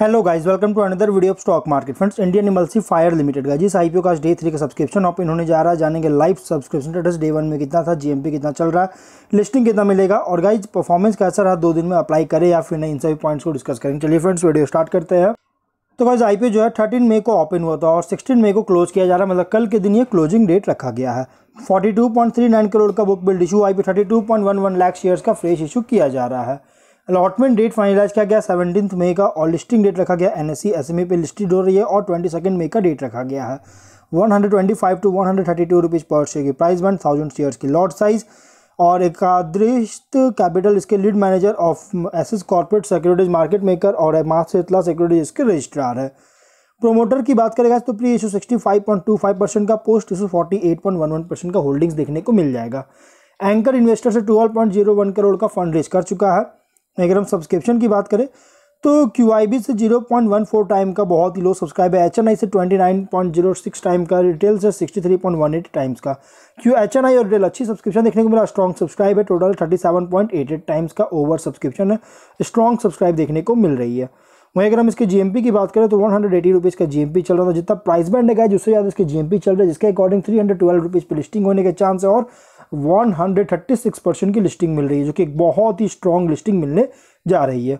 hello guys welcome to another video of stock market friends Indian emulsifier limited का जिस IPO का day three का subscription of इन्होंने जा रहा है जानेंगे live subscription status day one में कितना था जीएमपी कितना चल रहा है लिस्टिंग कितना मिलेगा और गाइज परफॉर्मेंस कैसा रहा दो दिन में अप्लाई करें या फिर नहीं इन सभी पॉइंट्स को डिस्कस करेंगे चलिए फ्रेंड्स वीडियो स्टार्ट करते हैं तो गाइज आई जो है थर्टीन मे को ओपन हुआ था और सिक्सटीन मे को क्लोज किया जा रहा है मतलब कल के दिन ये क्लोजिंग डेट रखा गया है 42.39 करोड़ का book build issue I P thirty lakh shares का फ्रेश इशू किया जा रहा है अलॉटमेंट डेट फाइनलाइज किया गया सेवनटीन मई का और लिस्टिंग डेट रखा गया N S C S M पे लिस्टेड हो रही है और ट्वेंटी सेकेंड मई का डेट रखा गया है one hundred twenty five to one hundred thirty two rupees पर शेयर की प्राइस वन थाउजेंड शेयर्स की लॉट साइज और एकादृष्ट कैपिटल इसके lead manager of S corporate securities market maker और मास इतला सिक्योरिटीज इसके रजिस्ट्रार है प्रोमोटर की बात करेगा तो pre issue sixty five point two five percent का post issue forty eight point one one percent का होल्डिंग्स देखने को मिल जाएगा एंकर इन्वेस्टर से twelve point zero one crore का फंड रेज कर चुका है अगर हम सब्सक्रिप्शन की बात करें तो क्यू आई बी से zero point one four time का बहुत ही लो सब्सक्राइब है एच एन आई से twenty nine point zero six time का रिटेल से sixty three point one eight times का क्यू एच एन आई और रिटेल अच्छी सब्सक्रिप्शन देखने को मिला स्ट्रॉन्ग सब्सक्राइब है total thirty seven point eight eight times का ओवर सब्सक्रिप्शन है स्ट्रॉन्ग सब्सक्राइब देखने को मिल रही है वहीं अगर हम इसके जीएमपी की बात करें तो वन हंड्रेड एटी रुपीज़ का जीएमपी चल रहा था जितना प्राइस बैंड है उससे ज़्यादा इसके जीएमपी चल रहा है जिसके according three hundred twelve rupees पर लिस्टिंग होने के चांस है और 136 परसेंट की लिस्टिंग मिल रही है जो कि एक बहुत ही स्ट्रॉन्ग लिस्टिंग मिलने जा रही है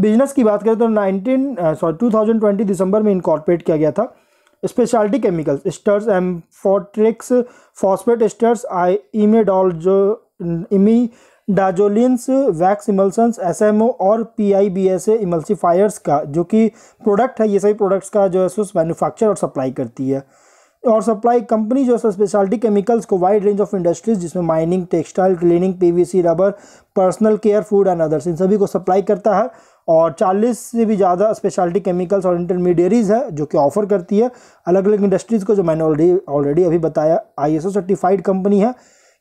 बिजनेस की बात करें तो 19 सॉरी 2020 दिसंबर में इनकॉर्पोरेट किया गया था speciality chemicals esters amphoterics phosphate esters आई जो इमी डाजोलिन्स वैक्स इमल्सन्स ओ और P I B S emulsifiers का जो कि प्रोडक्ट है ये सभी प्रोडक्ट्स का जो है सो मैन्युफैक्चर और सप्लाई करती है और सप्लाई कंपनी जो है स्पेशलिटी केमिकल्स को वाइड रेंज ऑफ इंडस्ट्रीज जिसमें mining textile cleaning PVC rubber personal care food and others इन सभी को सप्लाई करता है और 40 से भी ज़्यादा स्पेशलिटी केमिकल्स और इंटरमीडियरीज़ है जो कि ऑफर करती है अलग अलग इंडस्ट्रीज़ को जो मैंने ऑलरेडी ऑलरेडी अभी बताया आई सर्टिफाइड कंपनी है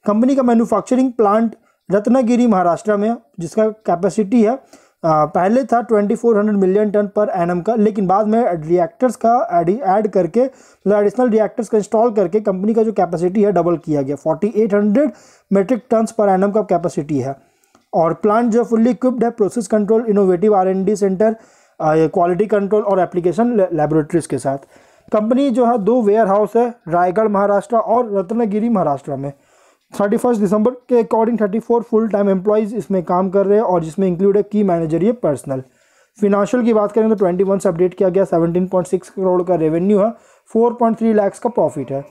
कंपनी का मैनुफैक्चरिंग प्लांट रत्नागिरी महाराष्ट्र में जिसका कैपेसिटी है पहले था 2400 मिलियन टन पर एनम का लेकिन बाद में रिएक्टर्स का ऐड करके मतलब एडिशनल रिएक्टर्स का इंस्टॉल करके कंपनी का जो कैपेसिटी है डबल किया गया 4800 मेट्रिक टन्स पर एनम का कैपेसिटी है और प्लांट जो फुल्ली इक्विप्ड है process control innovative R center quality control और एप्लीकेशन लेबोरेटरीज के साथ कंपनी जो है दो वेयर हाउस है रायगढ़ महाराष्ट्र और रत्नागिरी महाराष्ट्र में थर्टी फर्स्ट दिसंबर के according thirty four full time employees इसमें काम कर रहे हैं और जिसमें इंक्लूड है की मैनेजर ये पर्सनल फिनांशियल की बात करें तो ट्वेंटी वन से अपडेट किया गया सेवनटीन पॉइंट सिक्स करोड़ का रेवेन्यू है फोर पॉइंट थ्री लैक्स का प्रॉफिट है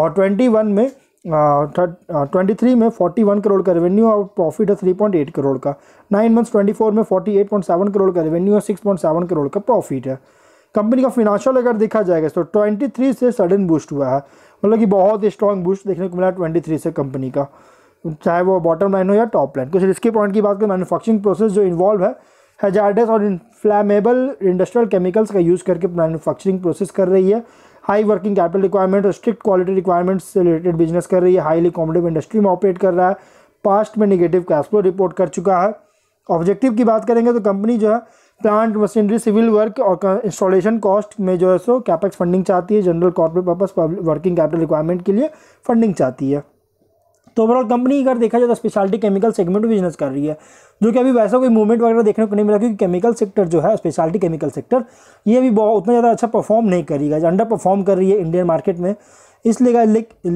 और ट्वेंटी वन में ट्वेंटी थ्री में फोर्टी वन करोड़ का रेवेन्यू और प्रॉफिट है थ्री पॉइंट एट करोड़ का नाइन मंथ्स ट्वेंटी फोर में forty eight point seven crore का रेवेन्यू और सिक्स पॉइंट सेवन करोड़ का प्रॉफिट है कंपनी का फिनांशियल अगर देखा जाएगा तो ट्वेंटी थ्री से सडन बूस्ट हुआ है मतलब कि बहुत ही स्ट्रॉन्ग बूस्ट देखने को मिला ट्वेंटी थ्री से कंपनी का चाहे वो बॉटम लाइन हो या टॉप लाइन कुछ रिस्की पॉइंट की बात करें मैनुफैक्चरिंग प्रोसेस जो इन्वॉल्व है हजार्डस और इन्फ्लेमेबल इंडस्ट्रियल केमिकल्स का यूज़ करके मैनुफैक्चरिंग प्रोसेस कर रही है हाई वर्किंग कैपिटल रिक्वायरमेंट और स्ट्रिक्ट क्वालिटी रिक्वायरमेंट्स से रिलेटेड बिजनेस कर रही है हाईली कॉम्पिटिव इंडस्ट्री में ऑपरेट कर रहा है पास्ट में निगेटिव कैश फ्लो रिपोर्ट कर चुका है ऑब्जेक्टिव की बात करेंगे तो कंपनी जो है प्लांट मशीनरी सिविल वर्क और इंस्टॉलेशन कॉस्ट में जो है सो कैपेक्स फंडिंग चाहती है general corporate purpose working capital requirement के लिए फंडिंग चाहती है तो ओवरऑल कंपनी अगर देखा जाए तो स्पेशलिटी केमिकल सेगमेंट बिजनेस कर रही है जो कि अभी वैसा कोई मूवमेंट वगैरह देखने को नहीं मिला क्योंकि केमिकल सेक्टर जो है स्पेशलिटी केमिकल सेक्टर ये भी बहुत उतना ज़्यादा अच्छा परफॉर्म नहीं करी है अंडर परफॉर्म कर रही है इंडियन मार्केट में इसलिए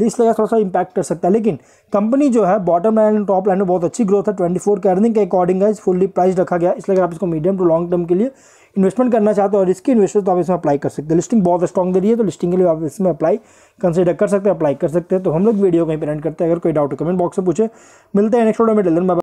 इसलिए थोड़ा सा इंपैक्ट कर सकता है लेकिन कंपनी जो है bottom line and top line में बहुत अच्छी ग्रोथ है ट्वेंटी फोर के अर्निंग के अकॉर्डिंग है फुल्ली प्राइस रखा गया इसलिए अगर आप इसको मीडियम टू लॉन्ग टर्म के लिए इन्वेस्टमेंट करना चाहते हो और इसकी इन्वेस्टमेंट तो आप इसमें अप्लाई कर सकते हैं लिस्टिंग बहुत स्ट्रॉग दे रही है तो लिस्टिंग के लिए आप इसमें अप्लाई कंसिडर कर सकते हैं अप्लाई कर सकते हैं तो हम लोग वीडियो कहीं पर करते हैं अगर कोई डाउट कमेंट बॉक्स में पूछे मिलते हैं नेक्स्ट वीडियो में डिलन